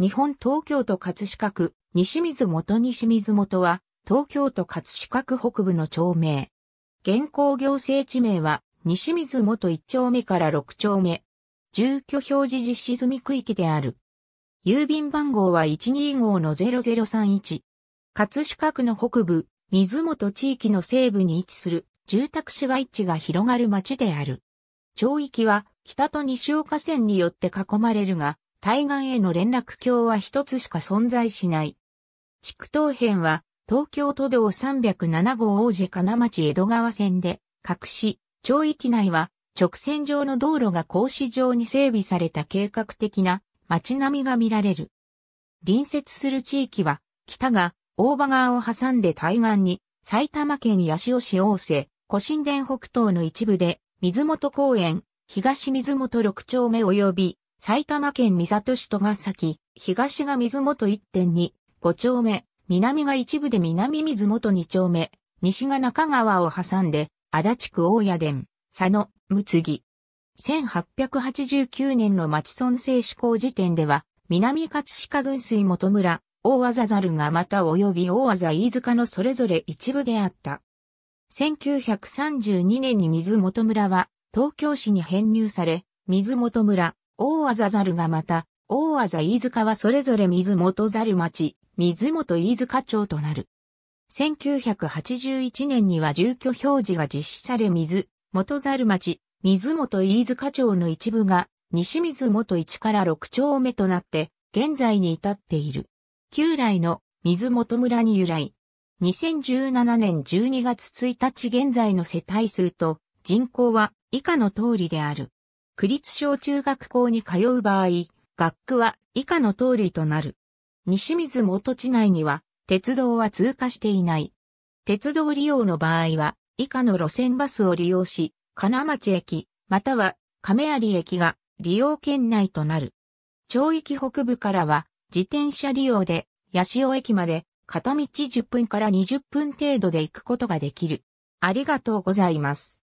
日本東京都葛飾区、西水元西水元は、東京都葛飾区北部の町名。現行行政地名は、西水元1丁目から6丁目。住居表示実施済み区域である。郵便番号は12号の0031。葛飾区の北部、水元地域の西部に位置する住宅市街地が広がる町である。町域は北と西岡線によって囲まれるが、対岸への連絡橋は一つしか存在しない。地区東編は、東京都道307号王子金町江戸川線で、隠し、町域内は、直線上の道路が格子状に整備された計画的な街並みが見られる。隣接する地域は、北が大場川を挟んで対岸に、埼玉県八潮市大瀬、古神殿北東の一部で、水元公園、東水元六丁目及び埼玉県三里市戸ヶ崎、東が水元1.2、5丁目、南が一部で南水元2丁目、西が中川を挟んで、足立区大谷殿、佐野、むつぎ。1889年の町村制施行時点では、南葛飾群水元村、大技猿がまた及び大技飯塚のそれぞれ一部であった。1932年に水元村は東京市に編入され、水元村、大あざざるがまた、大あざ飯塚はそれぞれ水元ざる町、水元飯塚町となる。1981年には住居表示が実施され水元ざる町、水元飯塚町の一部が西水元一から六丁目となって、現在に至っている。旧来の水元村に由来。2017年12月1日現在の世帯数と人口は以下の通りである。区立小中学校に通う場合、学区は以下の通りとなる。西水元地内には、鉄道は通過していない。鉄道利用の場合は、以下の路線バスを利用し、金町駅、または亀有駅が利用圏内となる。町域北部からは、自転車利用で、八潮駅まで、片道10分から20分程度で行くことができる。ありがとうございます。